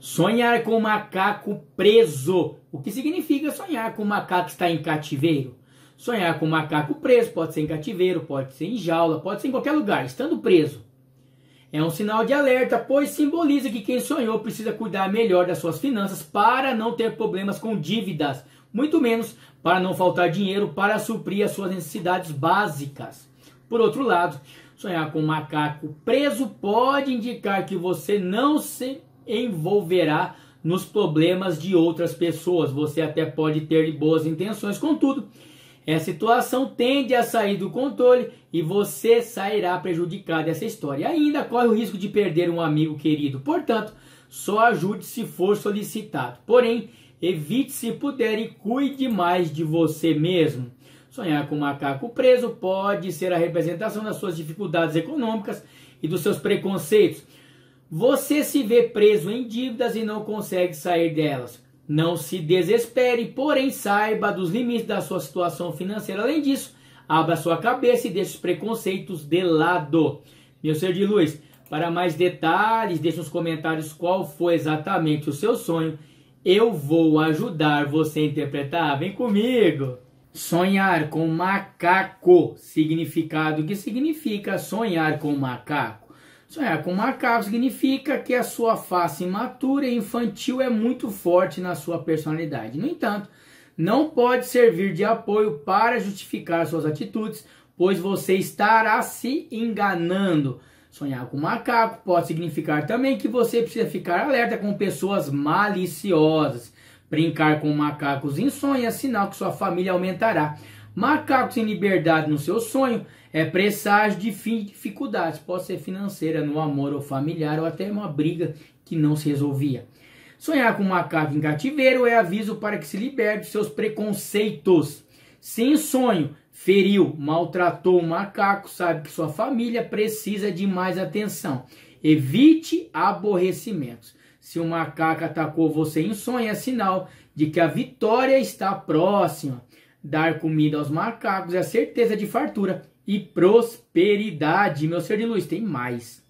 Sonhar com o macaco preso. O que significa sonhar com o macaco que está em cativeiro? Sonhar com o macaco preso pode ser em cativeiro, pode ser em jaula, pode ser em qualquer lugar, estando preso. É um sinal de alerta, pois simboliza que quem sonhou precisa cuidar melhor das suas finanças para não ter problemas com dívidas, muito menos para não faltar dinheiro para suprir as suas necessidades básicas. Por outro lado, sonhar com um macaco preso pode indicar que você não se envolverá nos problemas de outras pessoas. Você até pode ter boas intenções, contudo, essa situação tende a sair do controle e você sairá prejudicado dessa história. E ainda corre o risco de perder um amigo querido. Portanto, só ajude se for solicitado. Porém, evite se puder e cuide mais de você mesmo. Sonhar com um macaco preso pode ser a representação das suas dificuldades econômicas e dos seus preconceitos. Você se vê preso em dívidas e não consegue sair delas. Não se desespere, porém saiba dos limites da sua situação financeira. Além disso, abra sua cabeça e deixe os preconceitos de lado. Meu ser de luz, para mais detalhes, deixe nos comentários qual foi exatamente o seu sonho. Eu vou ajudar você a interpretar. Vem comigo! Sonhar com macaco, significado que significa sonhar com macaco. Sonhar é, com macacos significa que a sua face imatura e infantil é muito forte na sua personalidade. No entanto, não pode servir de apoio para justificar suas atitudes, pois você estará se enganando. Sonhar com macaco pode significar também que você precisa ficar alerta com pessoas maliciosas. Brincar com macacos em sonho é sinal que sua família aumentará. Macacos em liberdade no seu sonho é presságio de fim de dificuldades, pode ser financeira, no amor ou familiar, ou até uma briga que não se resolvia. Sonhar com um macaco em cativeiro é aviso para que se liberte de seus preconceitos. Sem sonho, feriu, maltratou o macaco, sabe que sua família precisa de mais atenção. Evite aborrecimentos. Se o macaco atacou você em sonho, é sinal de que a vitória está próxima dar comida aos macacos é a certeza de fartura e prosperidade. Meu ser de luz, tem mais.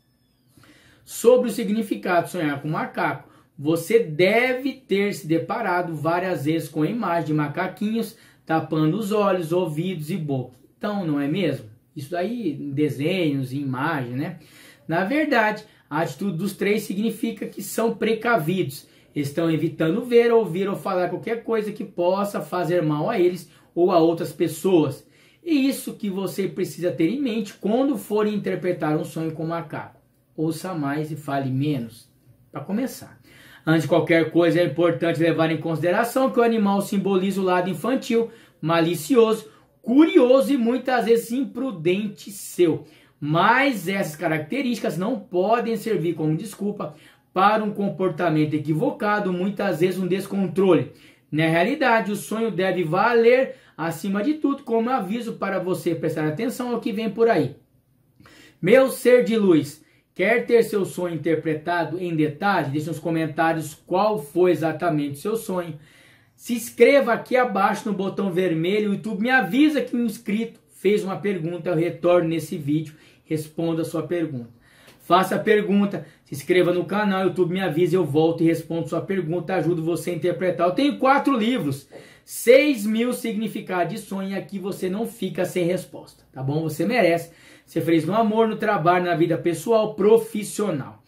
Sobre o significado sonhar com macaco, você deve ter se deparado várias vezes com a imagem de macaquinhos tapando os olhos, ouvidos e boca. Então, não é mesmo? Isso aí, desenhos e imagens, né? Na verdade, a atitude dos três significa que são precavidos, estão evitando ver, ouvir ou falar qualquer coisa que possa fazer mal a eles ou a outras pessoas. E isso que você precisa ter em mente quando for interpretar um sonho com um macaco. Ouça mais e fale menos, para começar. Antes de qualquer coisa, é importante levar em consideração que o animal simboliza o lado infantil, malicioso, curioso e muitas vezes imprudente seu. Mas essas características não podem servir como desculpa para um comportamento equivocado, muitas vezes um descontrole. Na realidade, o sonho deve valer acima de tudo, como aviso para você prestar atenção ao que vem por aí. Meu ser de luz, quer ter seu sonho interpretado em detalhe? Deixe nos comentários qual foi exatamente seu sonho. Se inscreva aqui abaixo no botão vermelho, o YouTube me avisa que um inscrito fez uma pergunta, eu retorno nesse vídeo, respondo a sua pergunta. Faça a pergunta, se inscreva no canal, o YouTube me avisa, eu volto e respondo sua pergunta, ajudo você a interpretar. Eu tenho quatro livros. 6 mil significados de sonho aqui você não fica sem resposta, tá bom? Você merece ser feliz no amor, no trabalho, na vida pessoal, profissional.